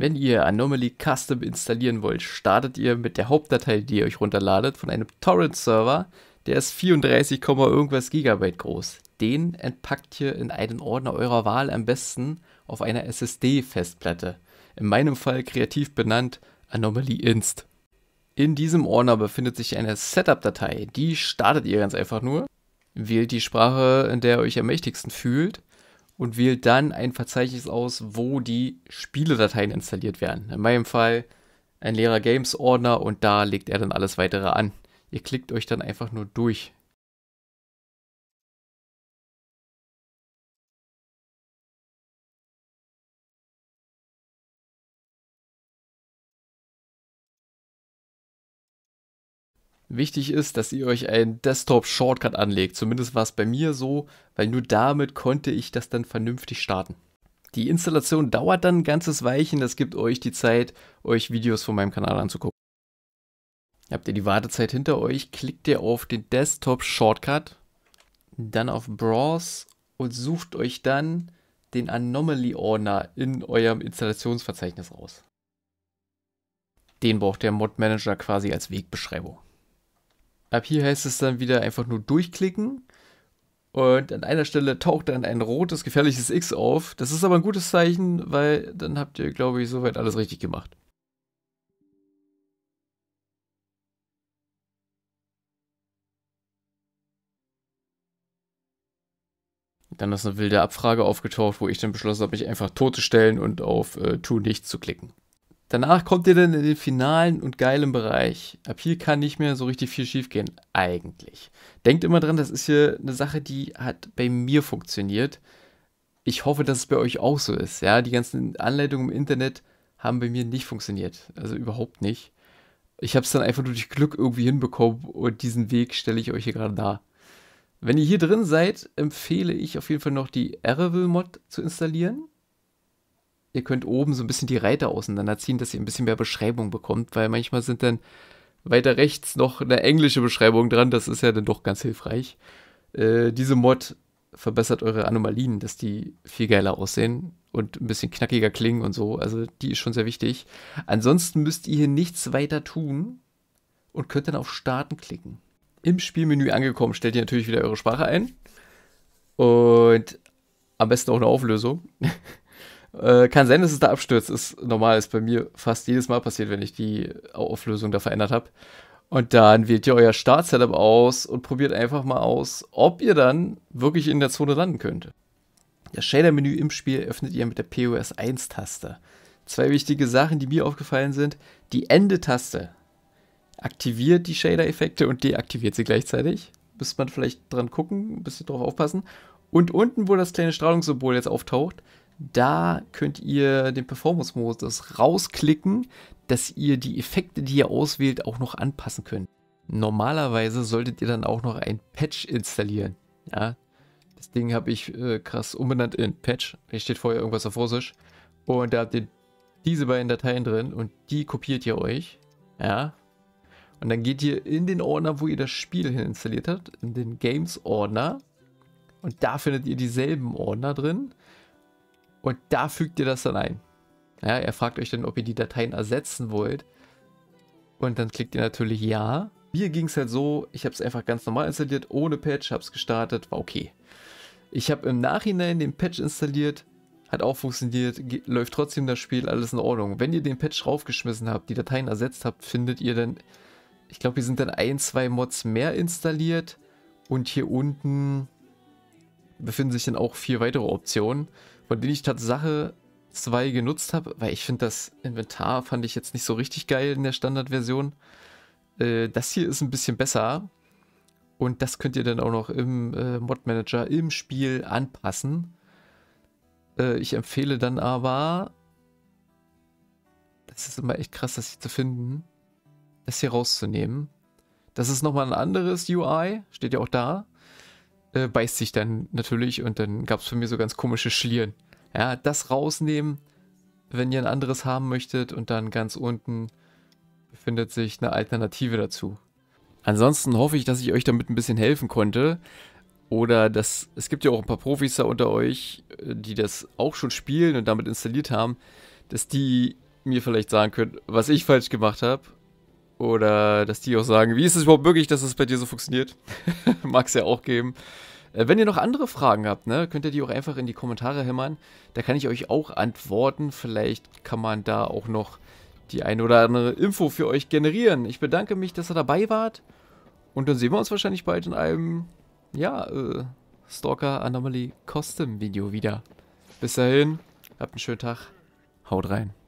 Wenn ihr Anomaly Custom installieren wollt, startet ihr mit der Hauptdatei, die ihr euch runterladet, von einem Torrent-Server, der ist 34, irgendwas Gigabyte groß. Den entpackt ihr in einen Ordner eurer Wahl am besten auf einer SSD-Festplatte. In meinem Fall kreativ benannt Anomaly Inst. In diesem Ordner befindet sich eine Setup-Datei. Die startet ihr ganz einfach nur, wählt die Sprache, in der ihr euch am mächtigsten fühlt und wählt dann ein Verzeichnis aus, wo die Spieledateien installiert werden. In meinem Fall ein leerer Games-Ordner und da legt er dann alles weitere an. Ihr klickt euch dann einfach nur durch Wichtig ist, dass ihr euch einen Desktop-Shortcut anlegt. Zumindest war es bei mir so, weil nur damit konnte ich das dann vernünftig starten. Die Installation dauert dann ein ganzes Weilchen. Das gibt euch die Zeit, euch Videos von meinem Kanal anzugucken. Habt ihr die Wartezeit hinter euch, klickt ihr auf den Desktop-Shortcut, dann auf Browse und sucht euch dann den Anomaly-Ordner in eurem Installationsverzeichnis raus. Den braucht der Mod-Manager quasi als Wegbeschreibung. Ab hier heißt es dann wieder einfach nur durchklicken. Und an einer Stelle taucht dann ein rotes, gefährliches X auf. Das ist aber ein gutes Zeichen, weil dann habt ihr, glaube ich, soweit alles richtig gemacht. Dann ist eine wilde Abfrage aufgetaucht, wo ich dann beschlossen habe, mich einfach totzustellen und auf äh, Tu nichts zu klicken. Danach kommt ihr dann in den finalen und geilen Bereich. Ab hier kann nicht mehr so richtig viel schiefgehen eigentlich. Denkt immer dran, das ist hier eine Sache, die hat bei mir funktioniert. Ich hoffe, dass es bei euch auch so ist. Ja, die ganzen Anleitungen im Internet haben bei mir nicht funktioniert. Also überhaupt nicht. Ich habe es dann einfach nur durch Glück irgendwie hinbekommen und diesen Weg stelle ich euch hier gerade dar. Wenn ihr hier drin seid, empfehle ich auf jeden Fall noch die Arrival-Mod zu installieren ihr könnt oben so ein bisschen die Reiter auseinanderziehen, dass ihr ein bisschen mehr Beschreibung bekommt, weil manchmal sind dann weiter rechts noch eine englische Beschreibung dran, das ist ja dann doch ganz hilfreich. Äh, diese Mod verbessert eure Anomalien, dass die viel geiler aussehen und ein bisschen knackiger klingen und so. Also die ist schon sehr wichtig. Ansonsten müsst ihr hier nichts weiter tun und könnt dann auf Starten klicken. Im Spielmenü angekommen stellt ihr natürlich wieder eure Sprache ein und am besten auch eine Auflösung. Äh, kann sein, dass es da abstürzt. Ist normal, ist bei mir fast jedes Mal passiert, wenn ich die Auflösung da verändert habe. Und dann wählt ihr euer Start-Setup aus und probiert einfach mal aus, ob ihr dann wirklich in der Zone landen könnt. Das Shader-Menü im Spiel öffnet ihr mit der POS 1-Taste. Zwei wichtige Sachen, die mir aufgefallen sind. Die Ende-Taste aktiviert die Shader-Effekte und deaktiviert sie gleichzeitig. Müsste man vielleicht dran gucken, ein bisschen drauf aufpassen. Und unten, wo das kleine Strahlungssymbol jetzt auftaucht, da könnt ihr den Performance-Modus rausklicken, dass ihr die Effekte, die ihr auswählt, auch noch anpassen könnt. Normalerweise solltet ihr dann auch noch ein Patch installieren. Ja, das Ding habe ich äh, krass umbenannt in Patch. Hier steht vorher irgendwas auf Russisch. Und da habt ihr diese beiden Dateien drin und die kopiert ihr euch. Ja. Und dann geht ihr in den Ordner, wo ihr das Spiel hin installiert habt, in den Games-Ordner. Und da findet ihr dieselben Ordner drin. Und da fügt ihr das dann ein. Ja, er fragt euch dann, ob ihr die Dateien ersetzen wollt. Und dann klickt ihr natürlich ja. Mir ging es halt so, ich habe es einfach ganz normal installiert, ohne Patch, habe es gestartet, war okay. Ich habe im Nachhinein den Patch installiert, hat auch funktioniert, läuft trotzdem das Spiel, alles in Ordnung. Wenn ihr den Patch raufgeschmissen habt, die Dateien ersetzt habt, findet ihr dann, ich glaube, hier sind dann ein, zwei Mods mehr installiert und hier unten befinden sich dann auch vier weitere Optionen von denen ich Tatsache zwei genutzt habe, weil ich finde das Inventar fand ich jetzt nicht so richtig geil in der Standardversion. Äh, das hier ist ein bisschen besser und das könnt ihr dann auch noch im äh, Mod Manager im Spiel anpassen. Äh, ich empfehle dann aber, das ist immer echt krass, das hier zu finden, das hier rauszunehmen. Das ist nochmal ein anderes UI, steht ja auch da äh, beißt sich dann natürlich und dann gab es für mich so ganz komische Schlieren. Ja, das rausnehmen, wenn ihr ein anderes haben möchtet und dann ganz unten befindet sich eine Alternative dazu. Ansonsten hoffe ich, dass ich euch damit ein bisschen helfen konnte. Oder dass es gibt ja auch ein paar Profis da unter euch, äh, die das auch schon spielen und damit installiert haben, dass die mir vielleicht sagen können, was ich falsch gemacht habe oder dass die auch sagen, wie ist es überhaupt möglich, dass es das bei dir so funktioniert? Mag es ja auch geben. Äh, wenn ihr noch andere Fragen habt, ne, könnt ihr die auch einfach in die Kommentare hämmern. Da kann ich euch auch antworten. Vielleicht kann man da auch noch die eine oder andere Info für euch generieren. Ich bedanke mich, dass ihr dabei wart. Und dann sehen wir uns wahrscheinlich bald in einem, ja, äh, Stalker Anomaly Custom Video wieder. Bis dahin, habt einen schönen Tag. Haut rein.